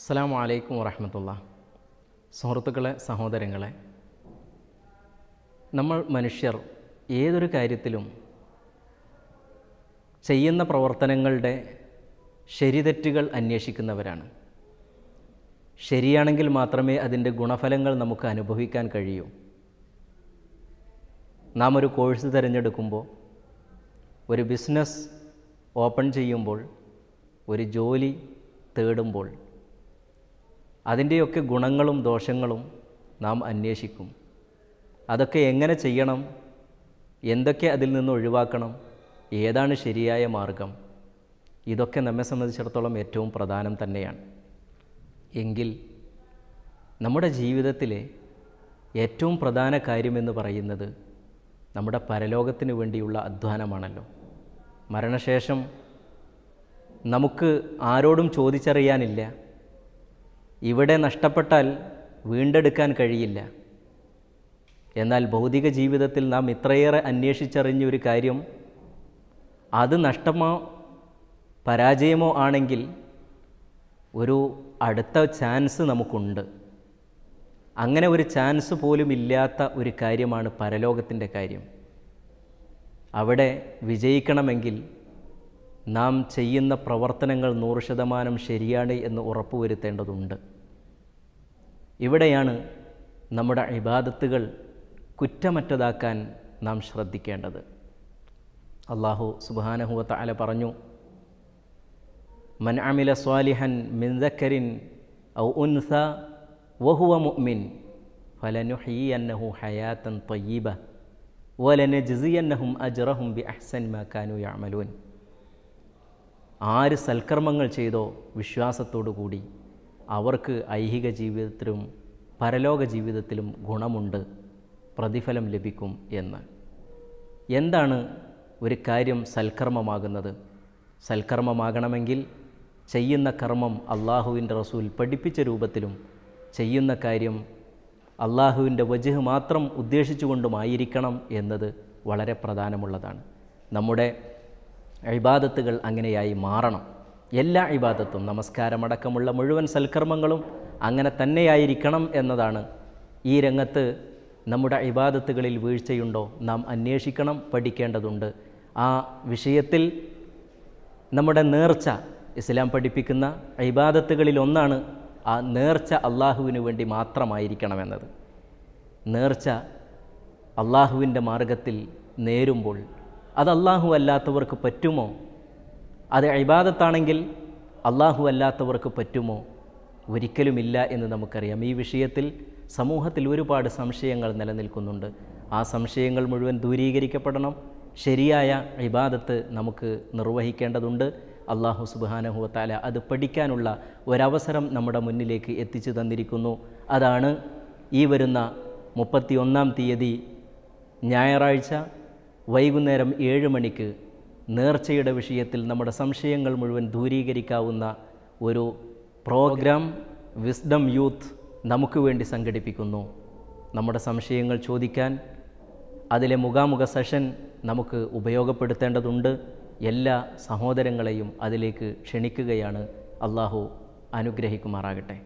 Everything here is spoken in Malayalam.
അസ്സാം വലൈക്കും വറഹമത്തുള്ള സുഹൃത്തുക്കളെ സഹോദരങ്ങളെ നമ്മൾ മനുഷ്യർ ഏതൊരു കാര്യത്തിലും ചെയ്യുന്ന പ്രവർത്തനങ്ങളുടെ ശരിതെറ്റുകൾ അന്വേഷിക്കുന്നവരാണ് ശരിയാണെങ്കിൽ മാത്രമേ അതിൻ്റെ ഗുണഫലങ്ങൾ നമുക്ക് അനുഭവിക്കാൻ കഴിയൂ നാം ഒരു കോഴ്സ് തിരഞ്ഞെടുക്കുമ്പോൾ ഒരു ബിസിനസ് ഓപ്പൺ ചെയ്യുമ്പോൾ ഒരു ജോലി തേടുമ്പോൾ അതിൻ്റെയൊക്കെ ഗുണങ്ങളും ദോഷങ്ങളും നാം അന്വേഷിക്കും അതൊക്കെ എങ്ങനെ ചെയ്യണം എന്തൊക്കെ അതിൽ നിന്ന് ഒഴിവാക്കണം ഏതാണ് ശരിയായ മാർഗം ഇതൊക്കെ നമ്മെ സംബന്ധിച്ചിടത്തോളം ഏറ്റവും പ്രധാനം തന്നെയാണ് എങ്കിൽ നമ്മുടെ ജീവിതത്തിലെ ഏറ്റവും പ്രധാന കാര്യമെന്ന് പറയുന്നത് നമ്മുടെ പരലോകത്തിന് വേണ്ടിയുള്ള അധ്വാനമാണല്ലോ മരണശേഷം നമുക്ക് ആരോടും ചോദിച്ചറിയാനില്ല ഇവിടെ നഷ്ടപ്പെട്ടാൽ വീണ്ടെടുക്കാൻ കഴിയില്ല എന്നാൽ ഭൗതിക ജീവിതത്തിൽ നാം ഇത്രയേറെ അന്വേഷിച്ചറിഞ്ഞ ഒരു കാര്യം അത് നഷ്ടമോ പരാജയമോ ആണെങ്കിൽ ഒരു അടുത്ത ചാൻസ് നമുക്കുണ്ട് അങ്ങനെ ഒരു ചാൻസ് പോലും ഇല്ലാത്ത ഒരു കാര്യമാണ് പരലോകത്തിൻ്റെ കാര്യം അവിടെ വിജയിക്കണമെങ്കിൽ നാം ചെയ്യുന്ന പ്രവർത്തനങ്ങൾ നൂറ് ശതമാനം ശരിയാണ് എന്ന് ഉറപ്പുവരുത്തേണ്ടതുണ്ട് ഇവിടെയാണ് നമ്മുടെ ഇബാദത്തുകൾ കുറ്റമറ്റതാക്കാൻ നാം ശ്രദ്ധിക്കേണ്ടത് അള്ളാഹു സുബാനഹുവ അല പറഞ്ഞു മൻ അമില സ്വാലിഹൻ മിൻദക്കരിൻ ഔ ഉൻസ വഹുവ മുഅ്മിൻ അന്നഹു ഹയാത്തൻ തൊയ്യീബ ജിസിയന്നഹും അജറഹും ബി അഹ്സൻ മാക്കാനു യാമലൂൻ ആര് സൽക്കർമ്മങ്ങൾ ചെയ്തോ കൂടി അവർക്ക് ഐഹിക ജീവിതത്തിലും പരലോക ജീവിതത്തിലും ഗുണമുണ്ട് പ്രതിഫലം ലഭിക്കും എന്ന് എന്താണ് ഒരു കാര്യം സൽക്കർമ്മമാകുന്നത് സൽക്കർമ്മമാകണമെങ്കിൽ ചെയ്യുന്ന കർമ്മം അള്ളാഹുവിൻ്റെ റസൂൽ പഠിപ്പിച്ച രൂപത്തിലും ചെയ്യുന്ന കാര്യം അള്ളാഹുവിൻ്റെ വജുഹ് മാത്രം ഉദ്ദേശിച്ചുകൊണ്ടുമായിരിക്കണം എന്നത് വളരെ പ്രധാനമുള്ളതാണ് നമ്മുടെ ഇബാദത്തുകൾ അങ്ങനെയായി മാറണം എല്ലാ ഇബാദത്തും നമസ്കാരമടക്കമുള്ള മുഴുവൻ സൽക്കർമ്മങ്ങളും അങ്ങനെ തന്നെയായിരിക്കണം എന്നതാണ് ഈ രംഗത്ത് നമ്മുടെ ഇബാദത്തുകളിൽ വീഴ്ചയുണ്ടോ നാം അന്വേഷിക്കണം പഠിക്കേണ്ടതുണ്ട് ആ വിഷയത്തിൽ നമ്മുടെ നേർച്ച ഇസ്ലാം പഠിപ്പിക്കുന്ന ഇബാദത്തുകളിൽ ഒന്നാണ് ആ നേർച്ച അള്ളാഹുവിന് വേണ്ടി മാത്രമായിരിക്കണമെന്നത് നേർച്ച അള്ളാഹുവിൻ്റെ മാർഗത്തിൽ നേരുമ്പോൾ അത് അള്ളാഹു അല്ലാത്തവർക്ക് പറ്റുമോ അത് അഴിബാദത്താണെങ്കിൽ അള്ളാഹു അല്ലാത്തവർക്ക് പറ്റുമോ ഒരിക്കലുമില്ല എന്ന് നമുക്കറിയാം ഈ വിഷയത്തിൽ സമൂഹത്തിൽ ഒരുപാട് സംശയങ്ങൾ നിലനിൽക്കുന്നുണ്ട് ആ സംശയങ്ങൾ മുഴുവൻ ദൂരീകരിക്കപ്പെടണം ശരിയായ ഇബാദത്ത് നമുക്ക് നിർവഹിക്കേണ്ടതുണ്ട് അള്ളാഹു സുബാനഹുവത്താല അത് പഠിക്കാനുള്ള ഒരവസരം നമ്മുടെ മുന്നിലേക്ക് എത്തിച്ചു തന്നിരിക്കുന്നു അതാണ് ഈ വരുന്ന മുപ്പത്തി ഒന്നാം തീയതി ഞായറാഴ്ച വൈകുന്നേരം ഏഴ് മണിക്ക് നേർച്ചയുടെ വിഷയത്തിൽ നമ്മുടെ സംശയങ്ങൾ മുഴുവൻ ദൂരീകരിക്കാവുന്ന ഒരു പ്രോഗ്രാം വിസ്ഡം യൂത്ത് നമുക്ക് വേണ്ടി സംഘടിപ്പിക്കുന്നു നമ്മുടെ സംശയങ്ങൾ ചോദിക്കാൻ അതിലെ മുഖാമുഖ സെഷൻ നമുക്ക് ഉപയോഗപ്പെടുത്തേണ്ടതുണ്ട് എല്ലാ സഹോദരങ്ങളെയും അതിലേക്ക് ക്ഷണിക്കുകയാണ് അള്ളാഹു അനുഗ്രഹിക്കുമാറാകട്ടെ